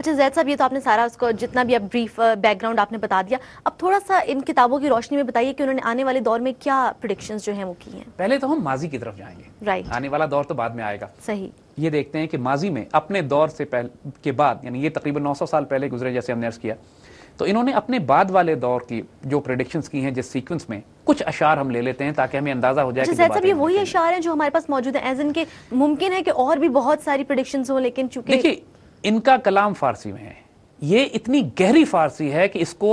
अच्छा जैद साहब ये तो आपने सारा उसको जितना भी अब ब्रीफ बैकग्राउंड आपने बता दिया अब थोड़ा सा इन किताबों की रोशनी में बताइए कि उन्होंने आने वाले दौर में क्या प्रोडिक्शन जो है वो की है पहले तो हम माजी की तरफ जाएंगे राइट आने वाला दौर तो बाद में आएगा सही ये देखते हैं कि माजी में अपने दौर से पहले के बाद यानी ये तकरीबन 900 साल पहले गुजरे जैसे हमने अर्ज किया तो इन्होंने अपने बाद वाले दौर की जो प्रोडिक्शन की हैं जिस सीक्वेंस में कुछ अशार हम ले लेते हैं ताकि हमें अंदाजा हो जाए अच्छा, कि साहब ये वही अशार हैं जो हमारे पास मौजूद हैं एज इनके मुमकिन है कि और भी बहुत सारी प्रोडिक्शन हो लेकिन चूंकि देखिए इनका कलाम फारसी में है ये इतनी गहरी फारसी है कि इसको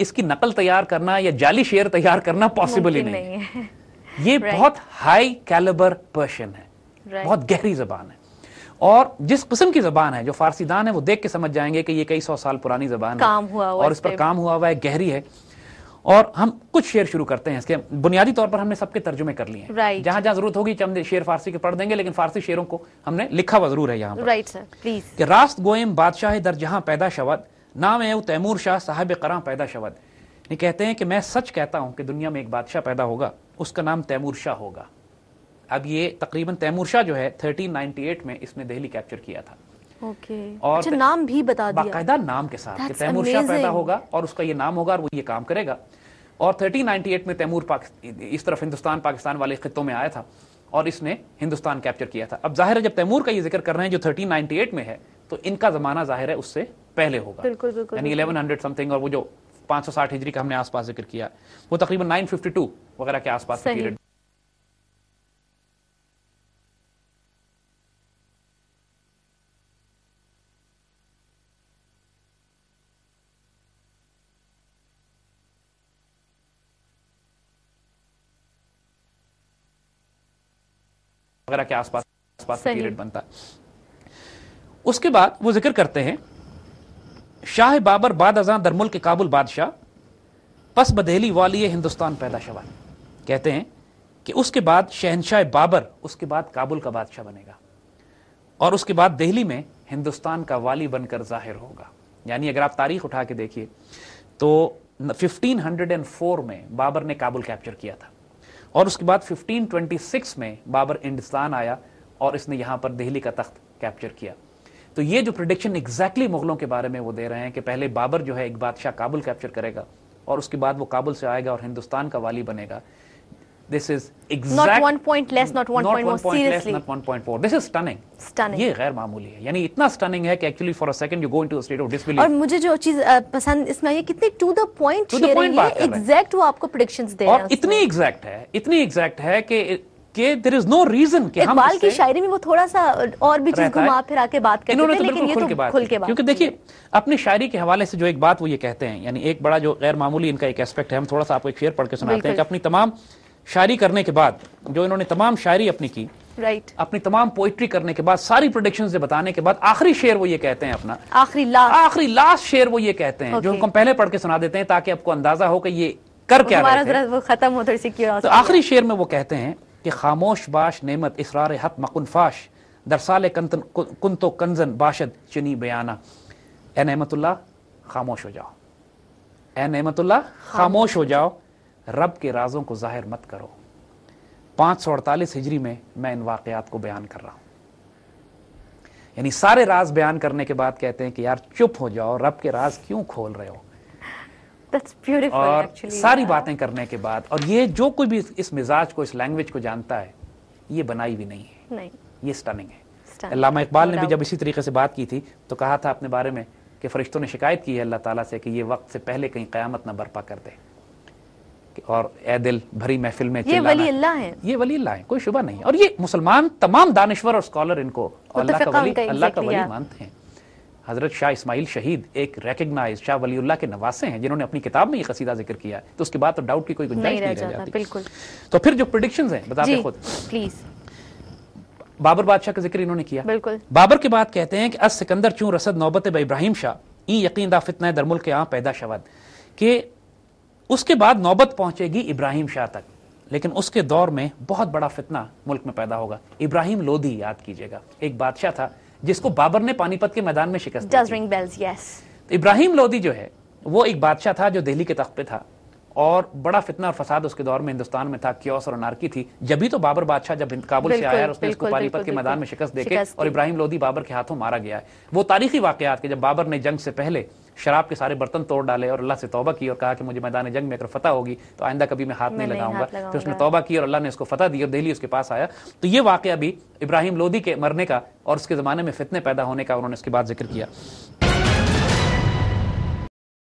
इसकी नकल तैयार करना या जाली शेयर तैयार करना पॉसिबल ही नहीं, नहीं है ये right. बहुत हाई कैलिबर पर्शियन है right. बहुत गहरी जबान है और जिस किस्म की जबान है जो फारसीदान है वो देख के समझ जाएंगे कि ये कई सौ साल पुरानी जबान है और इस पर काम हुआ हुआ है गहरी है और हम कुछ शेर शुरू करते हैं इसके बुनियादी तौर पर हमने सबके तर्जुमे कर लिए हैं right. जहां जहां जरूरत होगी हम शेर फारसी के पढ़ देंगे लेकिन फारसी शेरों को हमने लिखा हुआ जरूर है यहाँ राइट सर प्लीज रास्त गोयम बादशाह दर जहां पैदा शवद नाम है तैमूर शाह साहब करा पैदा शवद ये कहते हैं कि मैं सच कहता हूं कि दुनिया में एक बादशाह पैदा होगा उसका नाम तैमूर शाह होगा अब ये तकरीबन तैमूर शाह जो है थर्टीन में इसने दिल्ली कैप्चर किया था और अच्छा, नाम भी बता दिया बाकायदा नाम के साथ तैमूर शाह पैदा होगा और उसका ये नाम होगा और वो ये काम करेगा और 1398 में तैमूर इस तरफ हिंदुस्तान पाकिस्तान वाले खितों में आया था और इसने हिंदुस्तान कैप्चर किया था अब जाहिर है जब तैमूर का ये जिक्र कर रहे हैं जो 1398 में है तो इनका जमाना जाहिर है उससे पहले होगा बिल्कुल बिल्कुल यानी 1100 समथिंग और वो जो 560 हिजरी का हमने आसपास जिक्र किया वो तकरीबन 952 वगैरह के आसपास पीरियड वगैरह के आसपास आसपास पीरियड बनता है उसके बाद वो जिक्र करते हैं शाह बाबर बाद अजा दरमुल के काबुल बादशाह पस बदेली वाली हिंदुस्तान पैदा शवा कहते हैं कि उसके बाद शहनशाह बाबर उसके बाद काबुल का बादशाह बनेगा और उसके बाद दिल्ली में हिंदुस्तान का वाली बनकर जाहिर होगा यानी अगर आप तारीख उठा के देखिए तो 1504 में बाबर ने काबुल कैप्चर किया था और उसके बाद 1526 में बाबर इंडस्तान आया और इसने यहां पर दिल्ली का तख्त कैप्चर किया तो ये जो प्रोडिक्शन एग्जैक्टली मुगलों के बारे में वो दे रहे हैं कि पहले बाबर जो है एक बादशाह काबुल कैप्चर करेगा और उसके बाद वो काबुल से आएगा और हिंदुस्तान का वाली बनेगा this is exact not one point less not one not point one more point seriously less, not 1.4 this is stunning stunning ये गैर मामूली है यानी इतना stunning है कि actually for a second you go into a state of disbelief और मुझे जो चीज पसंद इसमें ये कितनी to the point to the point है exact वो आपको predictions दे रहे हैं और इतनी exact है इतनी exact है कि कि देर इज नो रीजन कि हम की शायरी में वो थोड़ा सा और भी चीज घुमा फिरा के बात करते हैं तो लेकिन ये खुल तो के बात खुल के बात क्योंकि देखिए अपनी शायरी के हवाले से जो एक बात वो ये कहते हैं यानी एक बड़ा जो गैर मामूली इनका एक एस्पेक्ट है हम थोड़ा सा आपको एक शेयर पढ़ के सुनाते हैं कि अपनी तमाम शायरी करने के बाद जो इन्होंने तमाम शायरी अपनी की राइट right. अपनी तमाम पोइट्री करने के बाद सारी प्रोडिक्शन से बताने के बाद आखिरी शेर वो ये कहते हैं अपना आखिरी लास्ट आखिरी लास्ट शेर वो ये कहते हैं okay. जो हम पहले पढ़ के सुना देते हैं ताकि आपको अंदाजा हो कि ये कर क्या खत्म हो थोड़ी सी तो आखिरी शेर में वो कहते हैं कि खामोश बाश नेमत इसरार हत मकुनफाश दरसाल कुंतो कंजन बाशद चुनी बयाना ए नहमतुल्ला खामोश हो जाओ ए नहमतुल्ला खामोश हो जाओ रब के राजों को ज़ाहिर मत करो पांच सौ अड़तालीस हिजरी में मैं इन वाक़ात को बयान कर रहा हूं यानी सारे राज बयान करने के बाद कहते हैं कि यार चुप हो जाओ रब के राज क्यों खोल रहे हो और actually, सारी yeah. बातें करने के बाद और ये जो कोई भी इस मिजाज को इस लैंग्वेज को जानता है ये बनाई भी नहीं है नहीं। ये स्टनिंग है अलामा इकबाल ने भी जब इसी तरीके से बात की थी तो कहा था अपने बारे में कि फरिश्तों ने शिकायत की है अल्लाह ताला से कि ये वक्त से पहले कहीं क्यामत ना बर्पा कर दे और ए दिल भरी महफिल में ये वली अल्लाह हैं ये वली अल्लाह हैं कोई शुबा नहीं और ये मुसलमान तमाम दानश्वर और स्कॉलर इनको अल्लाह का वली अल्लाह का वली मानते हैं हज़रत शाह इस्माइल शहीद एक रेकग्नाइज शाह वलीउल्ला के नवासे हैं जिन्होंने अपनी किताब में ये कसीदा जिक्र किया है तो उसके बाद तो डाउट की कोई गुंजाइश नहीं, नहीं, रह जाती बिल्कुल तो फिर जो प्रिडिक्शंस हैं बताते खुद प्लीज बाबर बादशाह का जिक्र इन्होंने किया बिल्कुल बाबर के बाद कहते हैं कि अस सिकंदर चूं रसद नौबत ब इब्राहिम शाह ई यकीन दा फितना दरमुल के आ पैदा शवद के उसके बाद नौबत पहुंचेगी इब्राहिम शाह तक लेकिन उसके दौर में बहुत बड़ा फितना मुल्क में पैदा होगा इब्राहिम लोधी याद कीजिएगा एक बादशाह था जिसको बाबर ने पानीपत के मैदान में शिकस्त bells, yes. इब्राहिम लोधी जो है वो एक बादशाह था जो दिल्ली के तख्त पे था और बड़ा फितना और फसाद उसके दौर में हिंदुस्तान में था क्योस और अनारकी थी जब भी तो बाबर बादशाह जब काबुल से आया उसने इसको पानीपत के मैदान में शिकस्त देखे और इब्राहिम लोधी बाबर के हाथों मारा गया है वो तारीखी वाकयात के जब बाबर ने जंग से पहले शराब के सारे बर्तन तोड़ डाले और अल्लाह से तौबा की और कहा कि मुझे मैदान जंग में अगर फतह होगी तो आइंदा कभी मैं हाथ नहीं, लगाऊंगा फिर तो उसने तौबा की और अल्लाह ने उसको फतह दी और दिल्ली उसके पास आया तो ये वाक्य भी इब्राहिम लोधी के मरने का और उसके ज़माने में फितने पैदा होने का उन्होंने उसके बाद जिक्र किया